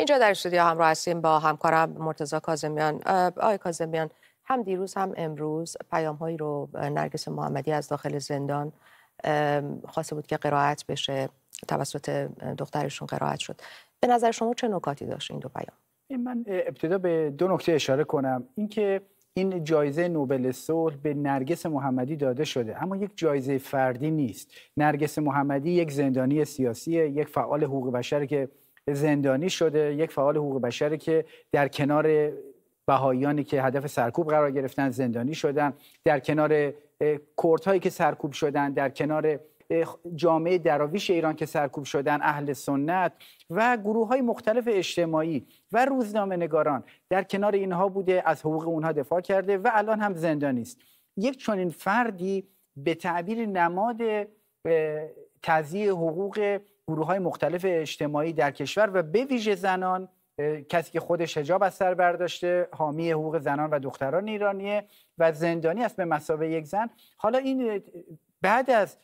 اینجا در استودیو همراه هستیم با همکارم مرتزا کازمیان آقای کاظمیان هم دیروز هم امروز پیام هایی رو نرگس محمدی از داخل زندان خواسته بود که قرائت بشه توسط دخترشون قرائت شد به نظر شما چه نکاتی داشت این دو پیام من ابتدا به دو نکته اشاره کنم اینکه این جایزه نوبل صلح به نرگس محمدی داده شده اما یک جایزه فردی نیست نرگس محمدی یک زندانی سیاسی یک فعال حقوق بشر که زندانی شده یک فعال حقوق بشره که در کنار بهاییانی که هدف سرکوب قرار گرفتن زندانی شدن در کنار کردهایی که سرکوب شدن در کنار جامعه دراویش ایران که سرکوب شدن اهل سنت و گروه های مختلف اجتماعی و روزنامه در کنار اینها بوده از حقوق اونها دفاع کرده و الان هم زندانی است یک چنین فردی به تعبیر نماد تضییع حقوق گروه های مختلف اجتماعی در کشور و به ویژه زنان کسی که خودش حجاب از سر برداشته حامی حقوق زنان و دختران ایرانیه و زندانی است به مسابه یک زن حالا این بعد از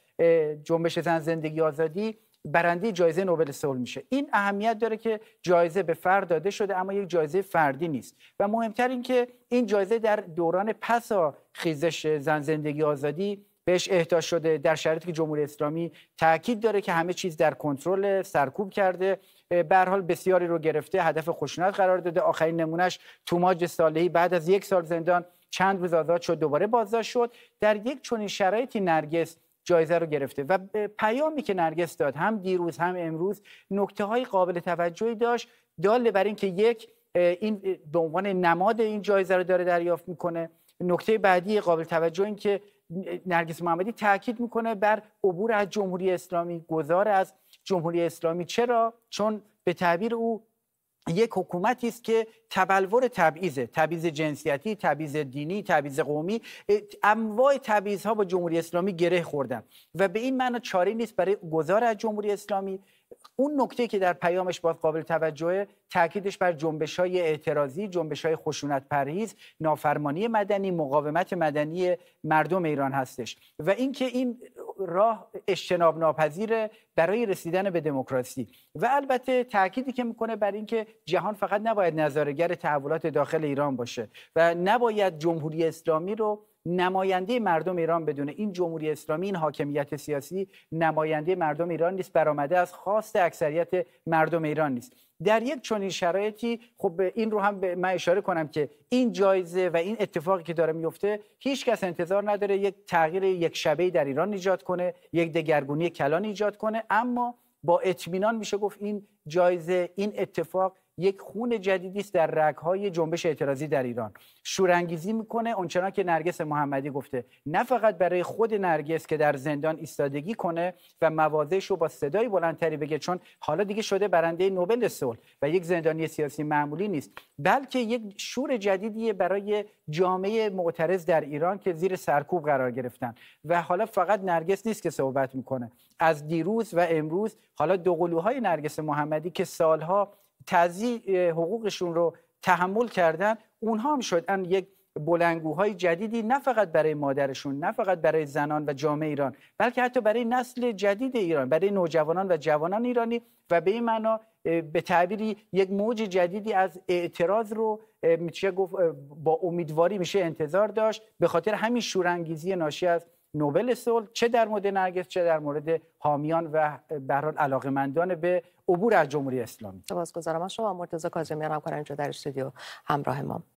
جنبش زن زندگی آزادی برنده جایزه نوبل صلح میشه این اهمیت داره که جایزه به فرد داده شده اما یک جایزه فردی نیست و مهمتر این که این جایزه در دوران پسا خیزش زن زندگی آزادی بهش اهدا شده در شرایطی که جمهوری اسلامی تاکید داره که همه چیز در کنترل سرکوب کرده به حال بسیاری رو گرفته هدف خشونت قرار داده آخرین نمونهش توماج صالحی بعد از یک سال زندان چند روز آزاد شد دوباره بازداشت شد در یک چنین شرایطی نرگس جایزه رو گرفته و پیامی که نرگس داد هم دیروز هم امروز نکته های قابل توجهی داشت داله بر اینکه یک این به عنوان نماد این جایزه رو داره دریافت میکنه نکته بعدی قابل توجه این که نرگس محمدی تاکید میکنه بر عبور از جمهوری اسلامی گذار از جمهوری اسلامی چرا چون به تعبیر او یک حکومتی است که تبلور تبعیزه، تبعیض جنسیتی تبعیض دینی تبعیض قومی انواع تبعیضها با جمهوری اسلامی گره خوردن و به این معنا چاره نیست برای گذار از جمهوری اسلامی اون نکته که در پیامش باز قابل توجه تاکیدش بر جنبش های اعتراضی جنبش های خشونت پرهیز نافرمانی مدنی مقاومت مدنی مردم ایران هستش و اینکه این راه اجتناب ناپذیر برای رسیدن به دموکراسی و البته تأکیدی که میکنه بر اینکه جهان فقط نباید نظارگر تحولات داخل ایران باشه و نباید جمهوری اسلامی رو نماینده مردم ایران بدونه این جمهوری اسلامی این حاکمیت سیاسی نماینده مردم ایران نیست برآمده از خواست اکثریت مردم ایران نیست در یک چنین شرایطی خب این رو هم من اشاره کنم که این جایزه و این اتفاقی که داره میفته هیچ کس انتظار نداره یک تغییر یک شبه در ایران ایجاد کنه یک دگرگونی کلان ایجاد کنه اما با اطمینان میشه گفت این جایزه این اتفاق یک خون جدیدی است در رگهای جنبش اعتراضی در ایران شورانگیزی میکنه اونچنان که نرگس محمدی گفته نه فقط برای خود نرگس که در زندان ایستادگی کنه و مواضعش رو با صدای بلندتری بگه چون حالا دیگه شده برنده نوبل صلح و یک زندانی سیاسی معمولی نیست بلکه یک شور جدیدی برای جامعه معترض در ایران که زیر سرکوب قرار گرفتن و حالا فقط نرگس نیست که صحبت میکنه از دیروز و امروز حالا دوقلوهای نرگس محمدی که سالها تازی حقوقشون رو تحمل کردن اونها هم شدن یک بلنگوهای جدیدی نه فقط برای مادرشون نه فقط برای زنان و جامعه ایران بلکه حتی برای نسل جدید ایران برای نوجوانان و جوانان ایرانی و به این معنا به تعبیری یک موج جدیدی از اعتراض رو میشه گفت با امیدواری میشه انتظار داشت به خاطر همین شورانگیزی ناشی از نوبل صلح چه در مورد نرگس چه در مورد حامیان و برحال علاقمندان به عبور از جمهوری اسلامی از شما مرتضی کاظمی همکار اینجا در استودیو همراه ما